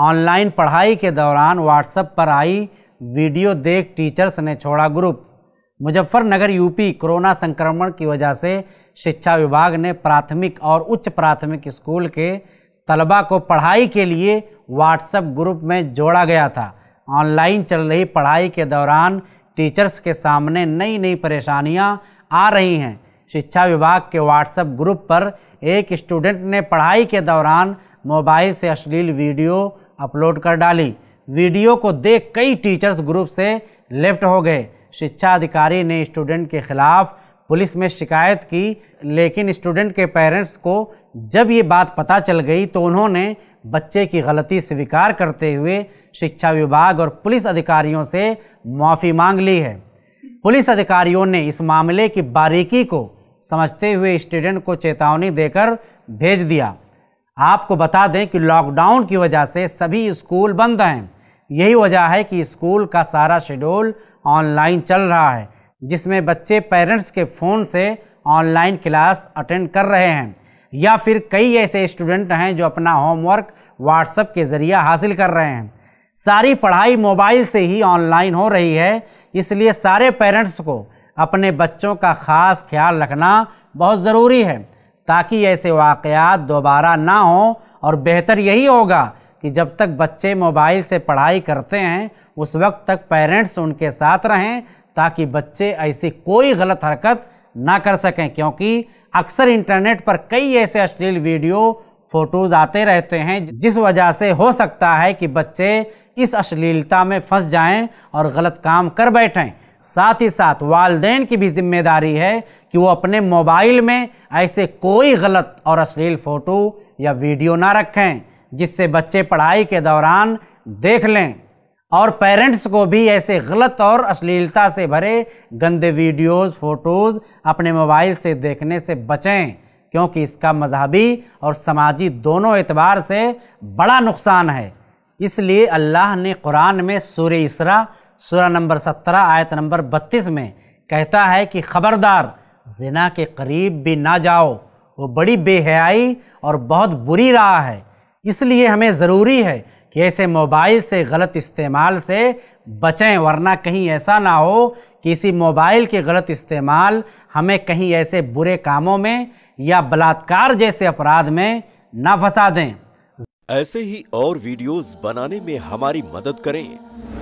online पढ़ाई के दौरान व्हाट्सएप पर आई वीडियो देख टीचर्स ने छोड़ा ग्रुप मुजफ्फरनगर यूपी कोरोना संक्रमण की वजह से शिक्षा विभाग ने प्राथमिक और उच्च प्राथमिक स्कूल के तलबा को पढ़ाई के लिए व्हाट्सएप ग्रुप में जोड़ा गया था ऑनलाइन चल रही पढ़ाई के दौरान टीचर्स के सामने नई नई परेशानियां आ रही हैं शिक्षा विभाग के व्हाट्सएप ग्रुप पर एक स्टूडेंट ने पढ़ाई के दौरान मोबाइल से अश्लील वीडियो अपलोड कर डाली वीडियो को देख कई टीचर्स ग्रुप से लेफ्ट हो गए शिक्षा अधिकारी ने स्टूडेंट के खिलाफ पुलिस में शिकायत की लेकिन स्टूडेंट के पेरेंट्स को जब ये बात पता चल गई तो उन्होंने बच्चे की गलती स्वीकार करते हुए शिक्षा विभाग और पुलिस अधिकारियों से माफ़ी मांग ली है पुलिस अधिकारियों ने इस मामले की बारीकी को समझते हुए स्टूडेंट को चेतावनी देकर भेज दिया आपको बता दें कि लॉकडाउन की वजह से सभी स्कूल बंद हैं यही वजह है कि स्कूल का सारा शेड्यूल ऑनलाइन चल रहा है जिसमें बच्चे पेरेंट्स के फ़ोन से ऑनलाइन क्लास अटेंड कर रहे हैं या फिर कई ऐसे स्टूडेंट हैं जो अपना होमवर्क व्हाट्सएप के ज़रिए हासिल कर रहे हैं सारी पढ़ाई मोबाइल से ही ऑनलाइन हो रही है इसलिए सारे पेरेंट्स को अपने बच्चों का ख़ास ख्याल रखना बहुत ज़रूरी है ताकि ऐसे वाक़ात दोबारा ना हों और बेहतर यही होगा कि जब तक बच्चे मोबाइल से पढ़ाई करते हैं उस वक्त तक पेरेंट्स उनके साथ रहें ताकि बच्चे ऐसी कोई गलत हरकत ना कर सकें क्योंकि अक्सर इंटरनेट पर कई ऐसे अश्लील वीडियो फ़ोटोज़ आते रहते हैं जिस वजह से हो सकता है कि बच्चे इस अश्लीलता में फंस जाएं और गलत काम कर बैठें साथ ही साथ वालदेन की भी जिम्मेदारी है कि वो अपने मोबाइल में ऐसे कोई गलत और अश्लील फ़ोटो या वीडियो ना रखें जिससे बच्चे पढ़ाई के दौरान देख लें और पेरेंट्स को भी ऐसे गलत और अश्लीलता से भरे गंदे वीडियोस फ़ोटोज़ अपने मोबाइल से देखने से बचें क्योंकि इसका मजहबी और समाजी दोनों एतबार से बड़ा नुकसान है इसलिए अल्लाह ने कुरान में सूर्य इसरा सूर्य नंबर सत्रह आयत नंबर बत्तीस में कहता है कि ख़बरदार जिना के करीब भी ना जाओ वो बड़ी बेहयाई और बहुत बुरी राह है इसलिए हमें ज़रूरी है कि ऐसे मोबाइल से गलत इस्तेमाल से बचें वरना कहीं ऐसा ना हो कि इसी मोबाइल के गलत इस्तेमाल हमें कहीं ऐसे बुरे कामों में या बलात्कार जैसे अपराध में ना फंसा दें ऐसे ही और वीडियोस बनाने में हमारी मदद करें